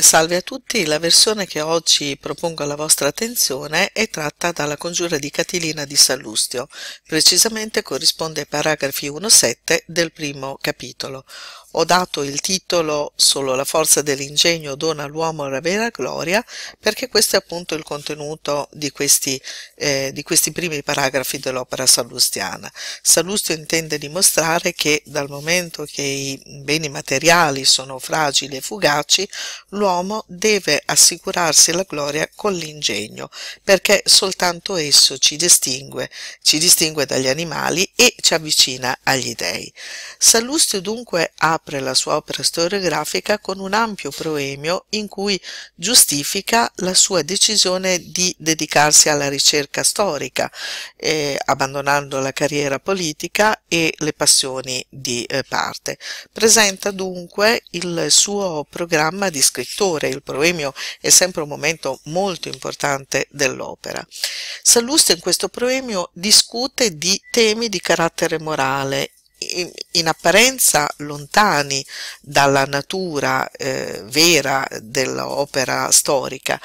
Salve a tutti, la versione che oggi propongo alla vostra attenzione è tratta dalla congiura di Catilina di Sallustio, precisamente corrisponde ai paragrafi 1-7 del primo capitolo. Ho dato il titolo Solo la forza dell'ingegno dona all'uomo la vera gloria, perché questo è appunto il contenuto di questi, eh, di questi primi paragrafi dell'opera sallustiana. Sallustio intende dimostrare che dal momento che i beni materiali sono fragili e fugaci, l'uomo l'uomo deve assicurarsi la gloria con l'ingegno, perché soltanto esso ci distingue, ci distingue dagli animali e ci avvicina agli dei. Sallustio dunque apre la sua opera storiografica con un ampio proemio in cui giustifica la sua decisione di dedicarsi alla ricerca storica, eh, abbandonando la carriera politica e le passioni di eh, parte. Presenta dunque il suo programma di scrittura attore, il proemio è sempre un momento molto importante dell'opera. Sallusto in questo proemio discute di temi di carattere morale in apparenza lontani dalla natura eh, vera dell'opera storica,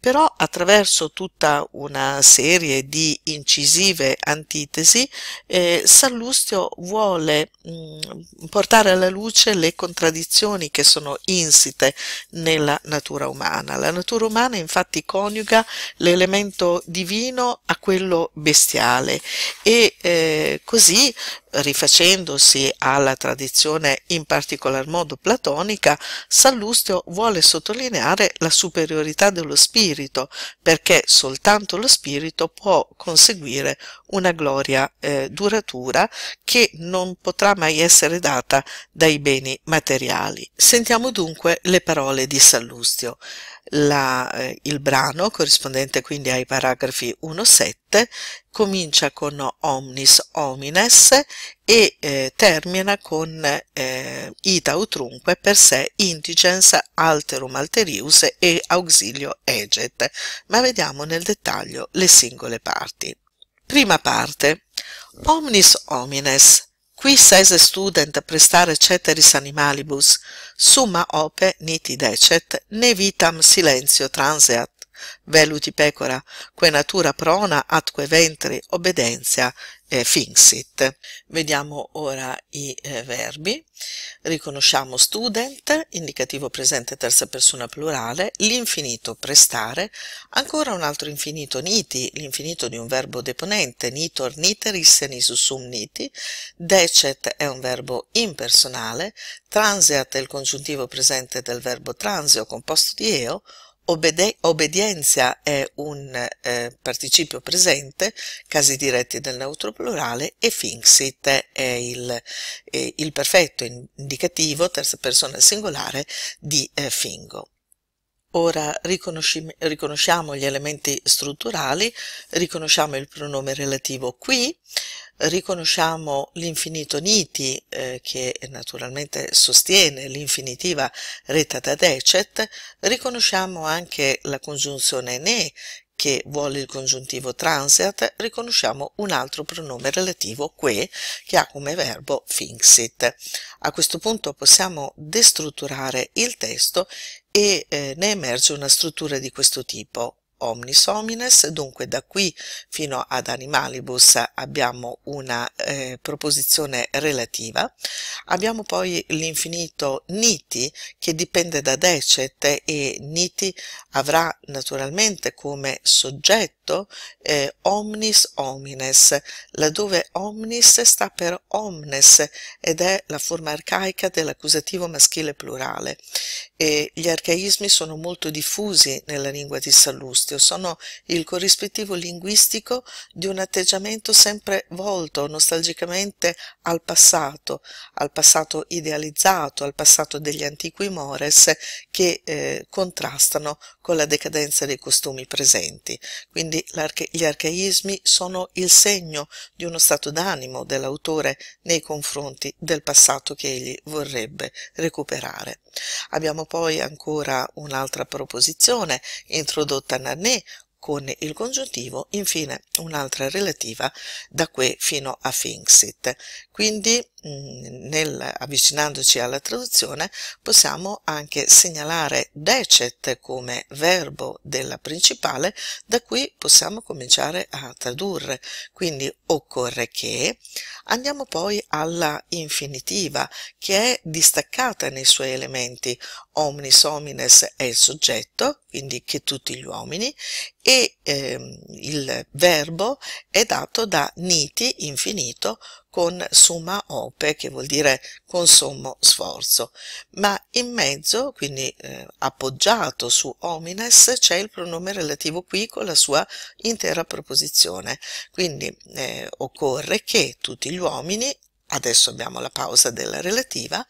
però attraverso tutta una serie di incisive antitesi eh, Sallustio vuole mh, mm, portare alla luce le contraddizioni che sono insite nella natura umana. La natura umana infatti coniuga l'elemento divino a quello bestiale e eh, così rifacendosi alla tradizione in particolar modo platonica, Sallustio vuole sottolineare la superiorità dello spirito, perché soltanto lo spirito può conseguire una gloria eh, duratura che non potrà mai essere data dai beni materiali. Sentiamo dunque le parole di Sallustio. La, eh, il brano, corrispondente quindi ai paragrafi 1-7, comincia con omnis homines e eh, termina con eh, ita utrunque per sé indigens alterum alterius e auxilio eget. Ma vediamo nel dettaglio le singole parti. Prima parte. Omnis homines qui esse student prestare ceteris animalibus, summa ope niti decet, ne vitam silenzio transeat, veluti pecora, que natura prona atque ventri obedentia eh, Fixit. Vediamo ora i eh, verbi. Riconosciamo student, indicativo presente terza persona plurale, l'infinito prestare, ancora un altro infinito niti, l'infinito di un verbo deponente, nitor niteris e nisusum niti, decet è un verbo impersonale, transeat è il congiuntivo presente del verbo transeo composto di eo, Obede- obbedienza è un eh, participio presente, casi diretti del neutro plurale, e finxit è il, eh, il perfetto indicativo, terza persona singolare, di eh, fingo. Ora riconosciamo gli elementi strutturali, riconosciamo il pronome relativo qui, riconosciamo l'infinito niti eh, che naturalmente sostiene l'infinitiva retta da decet, riconosciamo anche la congiunzione ne che vuole il congiuntivo transeat, riconosciamo un altro pronome relativo que che ha come verbo finxit. A questo punto possiamo destrutturare il testo e eh, ne emerge una struttura di questo tipo omnis homines, dunque da qui fino ad animalibus abbiamo una eh, proposizione relativa, abbiamo poi l'infinito niti che dipende da decet e niti avrà naturalmente come soggetto eh, omnis homines, laddove omnis sta per omnes ed è la forma arcaica dell'accusativo maschile plurale. E gli arcaismi sono molto diffusi nella lingua di Sallusti Giustio sono il corrispettivo linguistico di un atteggiamento sempre volto nostalgicamente al passato, al passato idealizzato, al passato degli antiqui mores che eh, contrastano con la decadenza dei costumi presenti. Quindi gli arcaismi sono il segno di uno stato d'animo dell'autore nei confronti del passato che egli vorrebbe recuperare. Abbiamo poi ancora un'altra proposizione introdotta nella né con il congiuntivo, infine un'altra relativa da que fino a finxit, quindi mm, nel, avvicinandoci alla traduzione possiamo anche segnalare decet come verbo della principale da cui possiamo cominciare a tradurre. Quindi occorre che. Andiamo poi alla infinitiva che è distaccata nei suoi elementi. Omnis homines è il soggetto, quindi che tutti gli uomini, e ehm, il verbo è dato da niti, infinito, con summa ope, che vuol dire con sommo sforzo, ma in mezzo, quindi eh, appoggiato su homines, c'è il pronome relativo qui con la sua intera proposizione. Quindi eh, occorre che tutti gli uomini, adesso abbiamo la pausa della relativa,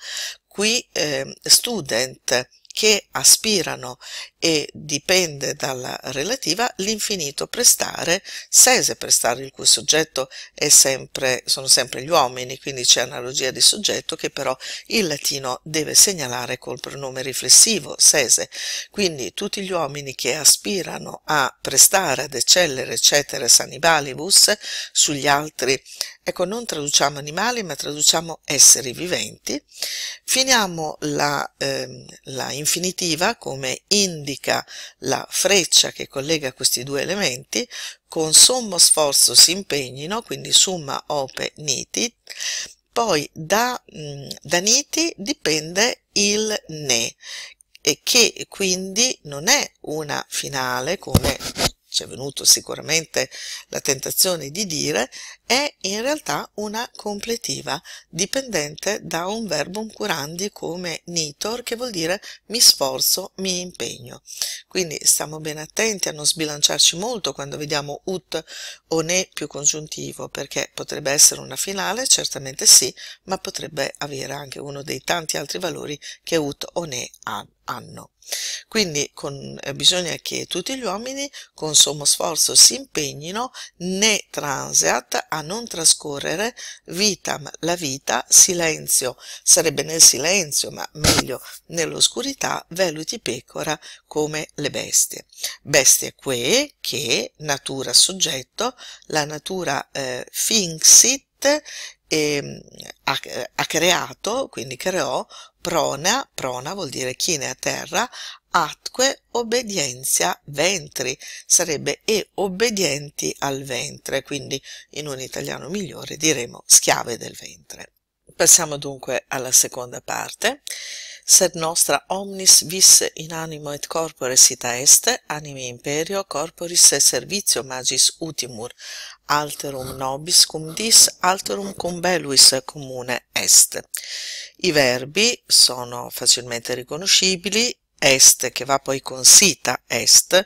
qui eh, student che aspirano e dipende dalla relativa l'infinito prestare, sese prestare, il cui soggetto sempre, sono sempre gli uomini, quindi c'è analogia di soggetto che però il latino deve segnalare col pronome riflessivo, sese. Quindi tutti gli uomini che aspirano a prestare, ad eccellere, eccetera, sanibalibus, sugli altri, ecco non traduciamo animali ma traduciamo esseri viventi, finiamo la, ehm, la infinitiva come indica la freccia che collega questi due elementi, con sommo sforzo si impegnino, quindi summa ope niti, poi da, mm, da niti dipende il ne, e che quindi non è una finale come ci è venuto sicuramente la tentazione di dire, è in realtà una completiva, dipendente da un verbum curandi come nitor, che vuol dire mi sforzo, mi impegno. Quindi stiamo ben attenti a non sbilanciarci molto quando vediamo ut o ne più congiuntivo, perché potrebbe essere una finale, certamente sì, ma potrebbe avere anche uno dei tanti altri valori che ut o ne ha anno. Quindi con, eh, bisogna che tutti gli uomini con sommo sforzo si impegnino né transeat a non trascorrere vitam la vita silenzio, sarebbe nel silenzio, ma meglio nell'oscurità, veluti pecora come le bestie. Bestie que che natura soggetto, la natura eh, finxit e mm, ha, eh, ha creato, quindi creò, prona, prona vuol dire chine a terra, atque obbedienza ventri, sarebbe e obbedienti al ventre, quindi in un italiano migliore diremo schiave del ventre. Passiamo dunque alla seconda parte sed nostra omnis vis in animo et corpore sita est, animi imperio corporis et servizio magis utimur, alterum nobis cum dis, alterum cum beluis comune est. I verbi sono facilmente riconoscibili, est che va poi con sita, est,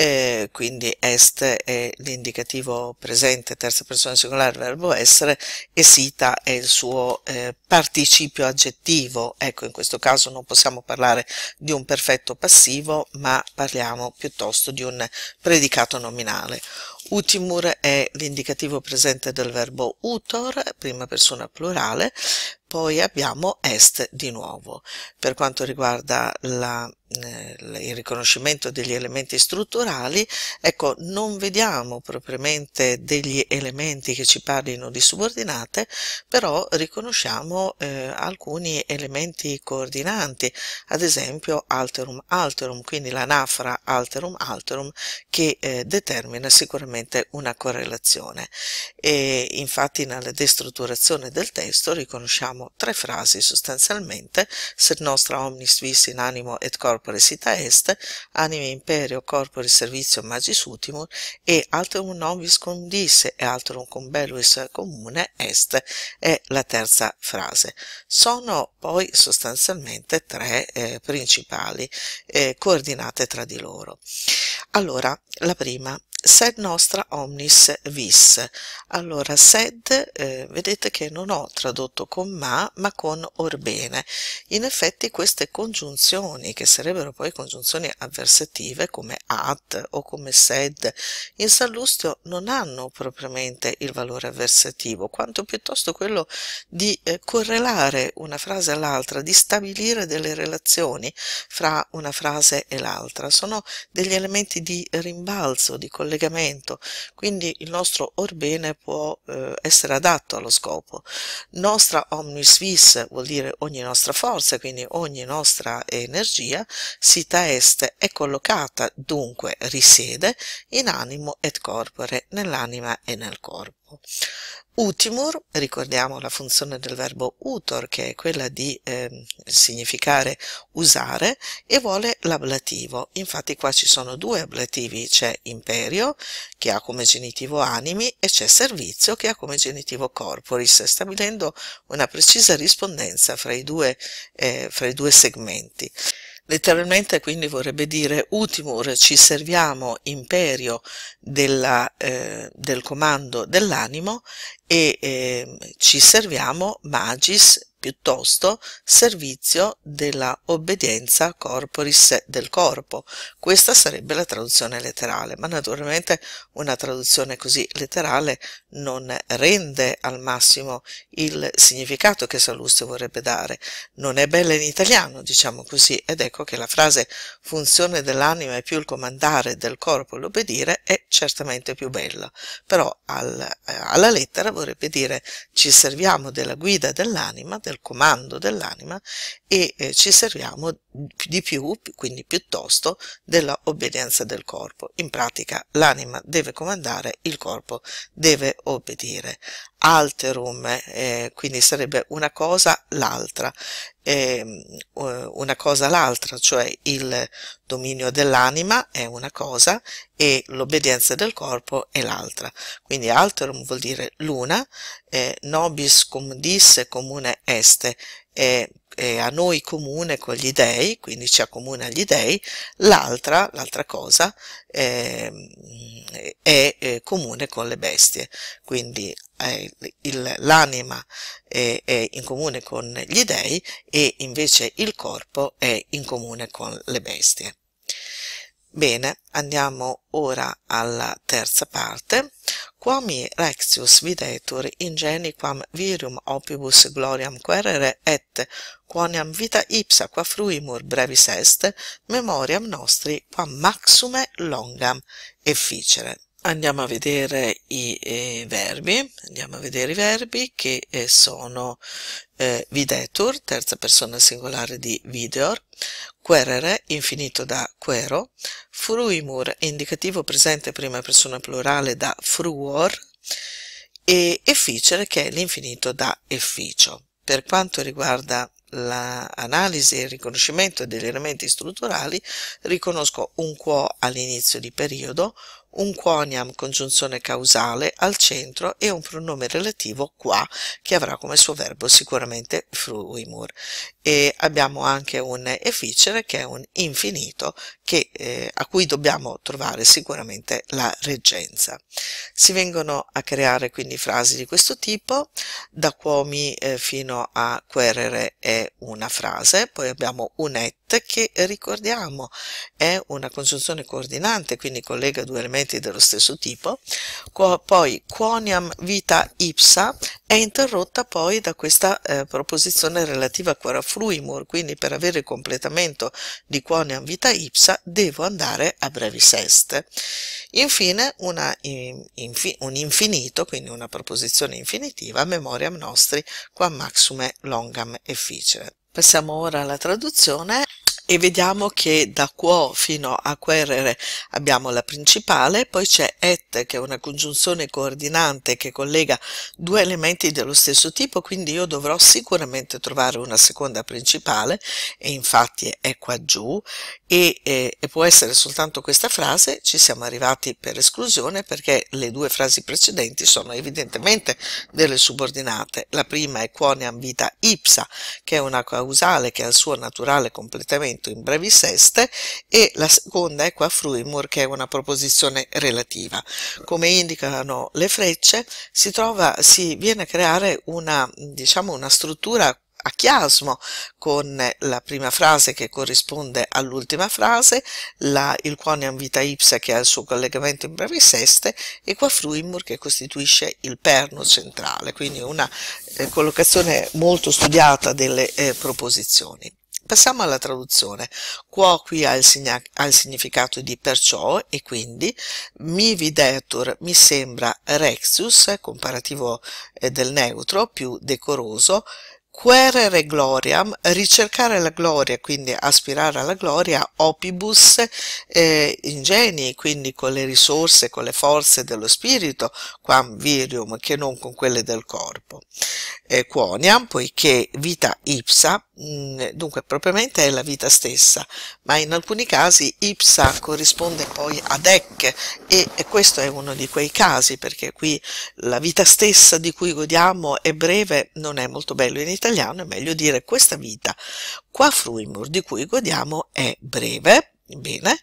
eh, quindi est è l'indicativo presente, terza persona singolare, verbo essere, e sita è il suo eh, participio aggettivo. Ecco, in questo caso non possiamo parlare di un perfetto passivo, ma parliamo piuttosto di un predicato nominale. Utimur è l'indicativo presente del verbo utor, prima persona plurale, poi abbiamo est di nuovo. Per quanto riguarda la il riconoscimento degli elementi strutturali, ecco, non vediamo propriamente degli elementi che ci parlino di subordinate, però riconosciamo eh, alcuni elementi coordinanti, ad esempio alterum alterum, quindi l'anafra alterum alterum, che eh, determina sicuramente una correlazione. E infatti nella destrutturazione del testo riconosciamo tre frasi sostanzialmente, se nostra omnis vis in animo et corpus Corporis Ita Est, Anime Imperio Corporis Servizio Magis Utimur, e Altrum Nobis Condisse e Altrum Combelluis Comune Est, è la terza frase. Sono poi sostanzialmente tre eh, principali, eh, coordinate tra di loro. Allora, la prima, sed nostra omnis vis. Allora, sed, eh, vedete che non ho tradotto con ma, ma con orbene. In effetti queste congiunzioni, che sarebbero poi congiunzioni avversative, come at o come sed, in Sallustio non hanno propriamente il valore avversativo, quanto piuttosto quello di eh, correlare una frase all'altra, di stabilire delle relazioni fra una frase e l'altra. Sono degli elementi di rimbalzo, di collegamento collegamento, quindi il nostro orbene può eh, essere adatto allo scopo. Nostra omnis vis vuol dire ogni nostra forza, quindi ogni nostra energia, sita est è collocata, dunque risiede, in animo et corpore, nell'anima e nel corpo verbo. Utimur, ricordiamo la funzione del verbo utor, che è quella di eh, significare usare, e vuole l'ablativo. Infatti qua ci sono due ablativi, c'è imperio, che ha come genitivo animi, e c'è servizio, che ha come genitivo corporis, stabilendo una precisa rispondenza fra i due, eh, fra i due segmenti. Letteralmente quindi vorrebbe dire utimur ci serviamo imperio della, eh, del comando dell'animo e eh, ci serviamo magis piuttosto servizio della obbedienza corporis del corpo. Questa sarebbe la traduzione letterale, ma naturalmente una traduzione così letterale non rende al massimo il significato che Salustio vorrebbe dare. Non è bella in italiano, diciamo così, ed ecco che la frase funzione dell'anima è più il comandare del corpo e l'obbedire è certamente più bella, però al, alla lettera vorrebbe dire ci serviamo della guida dell'anima, del comando dell'anima e eh, ci serviamo di più, quindi piuttosto, dell'obbedienza del corpo. In pratica l'anima deve comandare, il corpo deve obbedire alterum, eh, quindi sarebbe una cosa l'altra, eh, una cosa l'altra, cioè il dominio dell'anima è una cosa e l'obbedienza del corpo è l'altra. Quindi alterum vuol dire l'una, eh, nobis cum disse comune este, è, è a noi comune con gli dèi, quindi ci accomuna agli dèi, l'altra, l'altra cosa, ehm, è, è comune con le bestie. Quindi eh, l'anima è, è in comune con gli dei e invece il corpo è in comune con le bestie. Bene, andiamo ora alla terza parte. Quami rexius videtur quam virium opibus gloriam querere et quoniam vita ipsa qua fruimur brevis est memoriam nostri quam maxume longam efficere. Andiamo a vedere i eh, verbi, andiamo a vedere i verbi che eh, sono eh, videtur, terza persona singolare di videor, querere, infinito da quero, fruimur, indicativo presente prima persona plurale da fruor, e efficere che è l'infinito da efficio. Per quanto riguarda l'analisi la e il riconoscimento degli elementi strutturali, riconosco un quo all'inizio di periodo, un quoniam congiunzione causale al centro e un pronome relativo qua che avrà come suo verbo sicuramente fruimur e abbiamo anche un efficere che è un infinito che, eh, a cui dobbiamo trovare sicuramente la reggenza. Si vengono a creare quindi frasi di questo tipo, da quomi eh, fino a querere è una frase, poi abbiamo un et che ricordiamo è una congiunzione coordinante, quindi collega due elementi strumenti dello stesso tipo, poi quoniam vita ipsa è interrotta poi da questa eh, proposizione relativa a quara fluimur, quindi per avere il completamento di quoniam vita ipsa devo andare a brevis est. Infine una, in, infi, un infinito, quindi una proposizione infinitiva, memoriam nostri, qua maxime longam efficere. Passiamo ora alla traduzione e vediamo che da quo fino a querere abbiamo la principale, poi c'è et che è una congiunzione coordinante che collega due elementi dello stesso tipo, quindi io dovrò sicuramente trovare una seconda principale e infatti è qua giù e, eh, e, può essere soltanto questa frase, ci siamo arrivati per esclusione perché le due frasi precedenti sono evidentemente delle subordinate. La prima è quoniam vita ipsa, che è una causale che ha il suo naturale completamento in brevi seste, e la seconda è qua fruimur, che è una proposizione relativa. Come indicano le frecce, si, trova, si viene a creare una, diciamo, una struttura a chiasmo con la prima frase che corrisponde all'ultima frase, la il quoniam vita ipsa che ha il suo collegamento in seste e qua fruimur che costituisce il perno centrale, quindi una eh, collocazione molto studiata delle eh, proposizioni. Passiamo alla traduzione. Quo qui ha il, ha il, significato di perciò e quindi mi videtur mi sembra rexus, comparativo eh, del neutro, più decoroso, Querere gloriam, ricercare la gloria, quindi aspirare alla gloria, opibus eh, ingenii, quindi con le risorse, con le forze dello spirito, quam virium, che non con quelle del corpo. Eh, quoniam, poiché vita ipsa, Mm, eh, dunque propriamente è la vita stessa, ma in alcuni casi ipsa corrisponde poi ad ec e, questo è uno di quei casi perché qui la vita stessa di cui godiamo è breve, non è molto bello in italiano, è meglio dire questa vita qua fruimur di cui godiamo è breve, bene,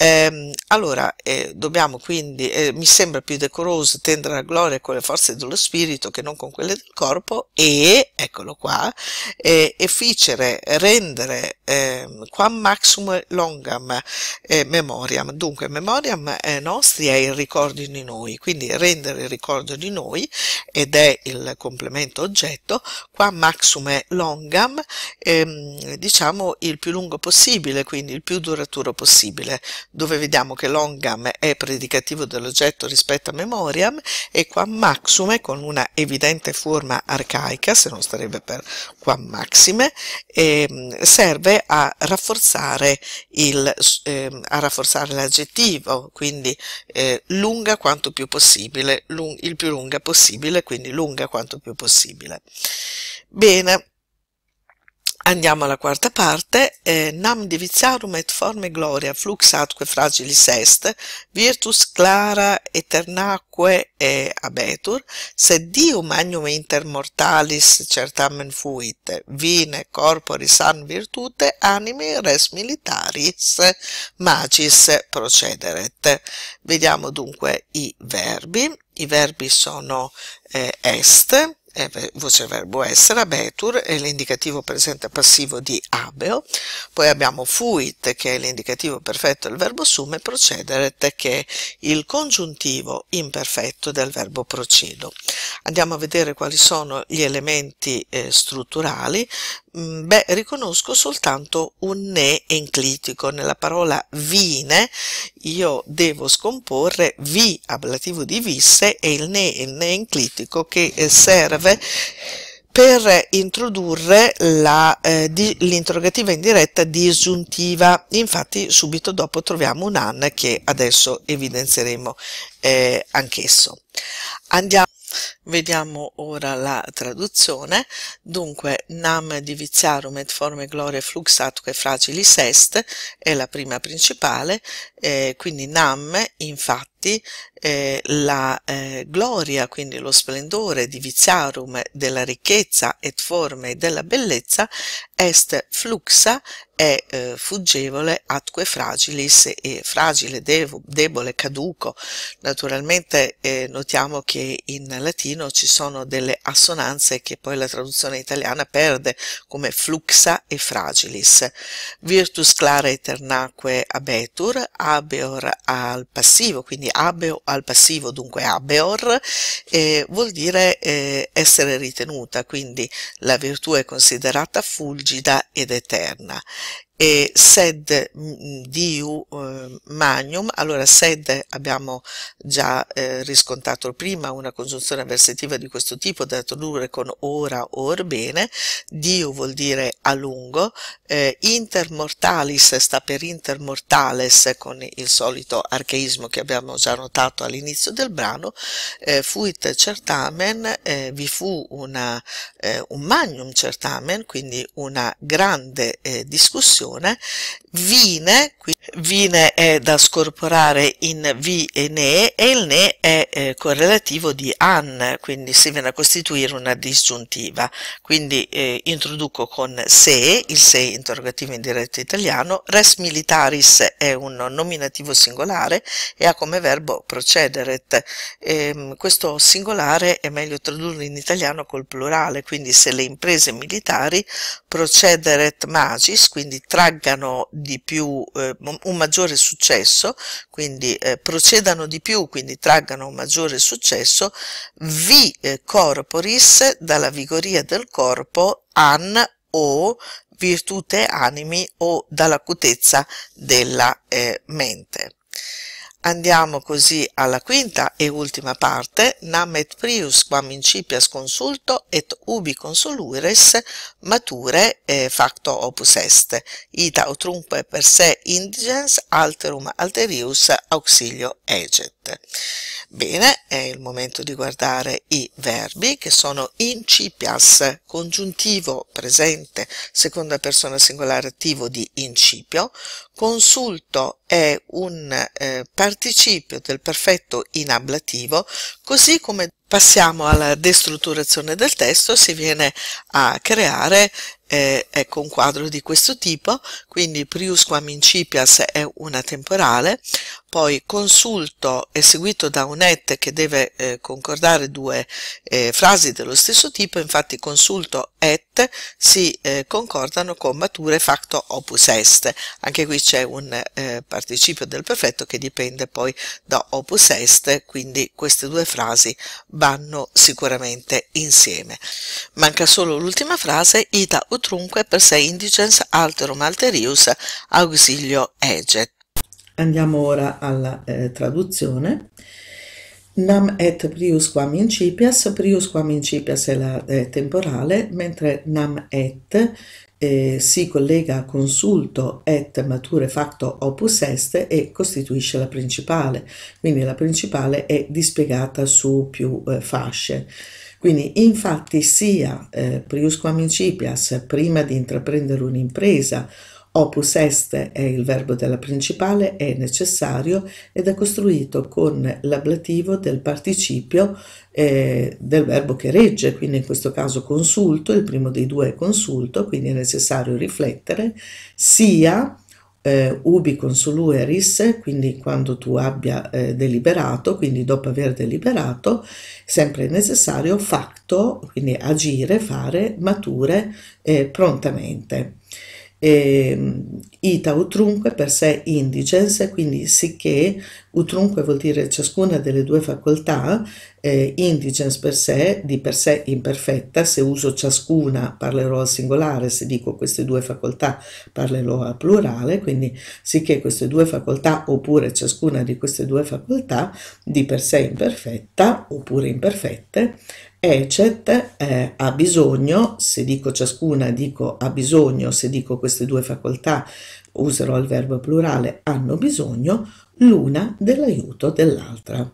eh, allora, eh, dobbiamo quindi, eh, mi sembra più decoroso tendere alla gloria con le forze dello spirito che non con quelle del corpo e, eccolo qua, eh, efficere, rendere ehm, quam maximum longam eh, memoriam. Dunque, memoriam eh, nostri è il ricordo di noi, quindi rendere il ricordo di noi ed è il complemento oggetto, quam maximum longam, ehm, diciamo il più lungo possibile, quindi il più duraturo possibile dove vediamo che longam è predicativo dell'oggetto rispetto a memoriam e quam maxime con una evidente forma arcaica, se non starebbe per quam maxime, ehm, serve a rafforzare, il, ehm, a rafforzare l'aggettivo, quindi eh, lunga quanto più possibile, lung, il più lunga possibile, quindi lunga quanto più possibile. Bene, Andiamo alla quarta parte. Eh, nam diviziarum et forme gloria flux atque fragilis est, virtus clara eternaque e abetur, sed Dio magnum inter mortalis certamen fuit, vine corporis san virtute animi res militaris magis procederet. Vediamo dunque i verbi. I verbi sono eh, est, eh, voce verbo essere, abetur è l'indicativo presente passivo di abeo, poi abbiamo fuit che è l'indicativo perfetto del verbo sum e procederet che è il congiuntivo imperfetto del verbo procedo. Andiamo a vedere quali sono gli elementi eh, strutturali Mm, beh, riconosco soltanto un ne enclitico. Nella parola vine io devo scomporre vi ablativo di visse e il ne, il ne enclitico che eh, serve per introdurre l'interrogativa eh, di, indiretta disgiuntiva. Infatti subito dopo troviamo un an che adesso evidenzieremo eh, anch'esso. Andiamo Vediamo ora la traduzione. Dunque, nam diviziorum et forme gloria flux atque fragilis est è la prima principale, eh, quindi nam, infatti, infatti eh, la eh, gloria, quindi lo splendore diviziarum della ricchezza et forme della bellezza est fluxa è eh, fuggevole atque fragilis e fragile, devo, debole, caduco. Naturalmente eh, notiamo che in latino ci sono delle assonanze che poi la traduzione italiana perde come fluxa e fragilis. Virtus clara eternaque abetur, abeor al passivo, quindi quindi abeo al passivo, dunque abeor, eh, vuol dire eh, essere ritenuta, quindi la virtù è considerata fulgida ed eterna e sed mm, mm, diu eh, magnum, allora sed abbiamo già eh, riscontrato prima una congiunzione avversativa di questo tipo da tradurre con ora o bene, diu vuol dire a lungo, eh, intermortalis sta per intermortales con il solito archeismo che abbiamo già notato all'inizio del brano, eh, fuit certamen, eh, vi fu una, eh, un magnum certamen, quindi una grande discussione traduzione, vine, vine è da scorporare in vi e ne e il ne è eh, correlativo di an, quindi si viene a costituire una disgiuntiva. Quindi eh, introduco con se, il se interrogativo in diretto italiano, res militaris è un nominativo singolare e ha come verbo procederet. Eh, questo singolare è meglio tradurlo in italiano col plurale, quindi se le imprese militari procederet magis, quindi tra traggano di più, eh, un maggiore successo, quindi eh, procedano di più, quindi traggano un maggiore successo, vi eh, corporis dalla vigoria del corpo an o virtute animi o dall'acutezza della eh, mente. Andiamo così alla quinta e ultima parte, nam et prius quam incipias consulto et ubi consoluires mature eh, facto opus est, ita utrumque per se indigens alterum alterius auxilio eget presente. Bene, è il momento di guardare i verbi che sono incipias, congiuntivo presente, seconda persona singolare attivo di incipio, consulto è un eh, participio del perfetto in ablativo, così come Passiamo alla destrutturazione del testo, si viene a creare eh, ecco un quadro di questo tipo, quindi Prius quam incipias è una temporale, poi consulto è seguito da un et che deve eh, concordare due eh, frasi dello stesso tipo, infatti consulto et tutte si eh, concordano con mature facto opus est. Anche qui c'è un eh, participio del perfetto che dipende poi da opus est, quindi queste due frasi vanno sicuramente insieme. Manca solo l'ultima frase, ita utrunque per se indigens alterum alterius auxilio eget. Andiamo ora alla eh, traduzione. Nam et prius quam incipias, prius quam incipias è la eh, temporale, mentre nam et eh, si collega a consulto et mature facto opus est e costituisce la principale, quindi la principale è dispiegata su più eh, fasce. Quindi infatti sia eh, prius quam incipias prima di intraprendere un'impresa Opus est è il verbo della principale, è necessario ed è costruito con l'ablativo del participio eh, del verbo che regge, quindi in questo caso consulto, il primo dei due è consulto, quindi è necessario riflettere, sia eh, ubi consulueris, quindi quando tu abbia eh, deliberato, quindi dopo aver deliberato, sempre è necessario facto, quindi agire, fare, mature eh, prontamente eh, ita utrunque per sé indigens, quindi sicché utrunque vuol dire ciascuna delle due facoltà, eh, indigens per sé, di per sé imperfetta, se uso ciascuna parlerò al singolare, se dico queste due facoltà parlerò al plurale, quindi sicché queste due facoltà oppure ciascuna di queste due facoltà di per sé imperfetta oppure imperfette ECET eh, ha bisogno, se dico ciascuna dico ha bisogno, se dico queste due facoltà userò il verbo plurale hanno bisogno l'una dell'aiuto dell'altra.